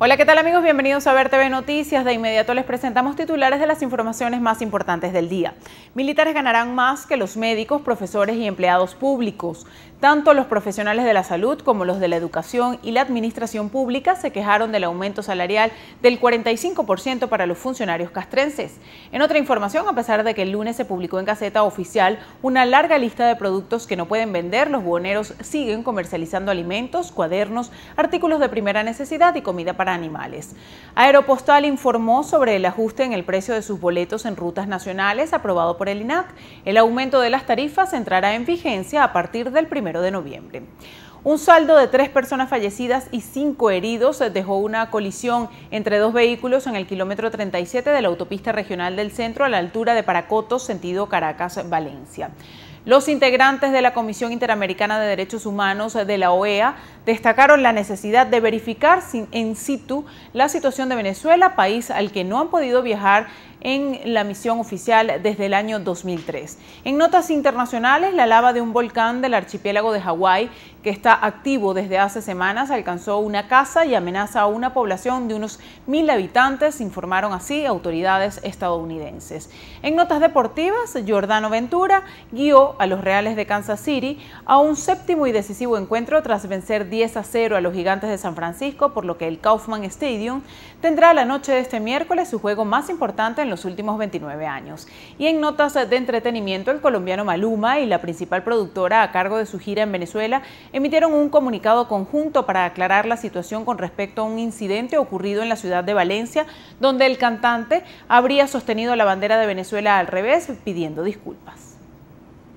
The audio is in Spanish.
Hola, ¿qué tal amigos? Bienvenidos a Ver TV Noticias. De inmediato les presentamos titulares de las informaciones más importantes del día. Militares ganarán más que los médicos, profesores y empleados públicos. Tanto los profesionales de la salud como los de la educación y la administración pública se quejaron del aumento salarial del 45% para los funcionarios castrenses. En otra información, a pesar de que el lunes se publicó en caseta Oficial una larga lista de productos que no pueden vender, los buhoneros siguen comercializando alimentos, cuadernos, artículos de primera necesidad y comida para animales. Aeropostal informó sobre el ajuste en el precio de sus boletos en rutas nacionales aprobado por el INAC. El aumento de las tarifas entrará en vigencia a partir del primero de noviembre. Un saldo de tres personas fallecidas y cinco heridos dejó una colisión entre dos vehículos en el kilómetro 37 de la autopista regional del centro a la altura de Paracotos, sentido Caracas-Valencia. Los integrantes de la Comisión Interamericana de Derechos Humanos eh, de la OEA destacaron la necesidad de verificar en situ la situación de Venezuela, país al que no han podido viajar en la misión oficial desde el año 2003. En notas internacionales, la lava de un volcán del archipiélago de Hawái, que está activo desde hace semanas, alcanzó una casa y amenaza a una población de unos mil habitantes, informaron así autoridades estadounidenses. En notas deportivas, Giordano Ventura guió a los Reales de Kansas City a un séptimo y decisivo encuentro tras vencer 10 a 0 a los Gigantes de San Francisco, por lo que el Kaufman Stadium tendrá la noche de este miércoles su juego más importante en los últimos 29 años. Y en notas de entretenimiento, el colombiano Maluma y la principal productora a cargo de su gira en Venezuela emitieron un comunicado conjunto para aclarar la situación con respecto a un incidente ocurrido en la ciudad de Valencia, donde el cantante habría sostenido la bandera de Venezuela al revés, pidiendo disculpas.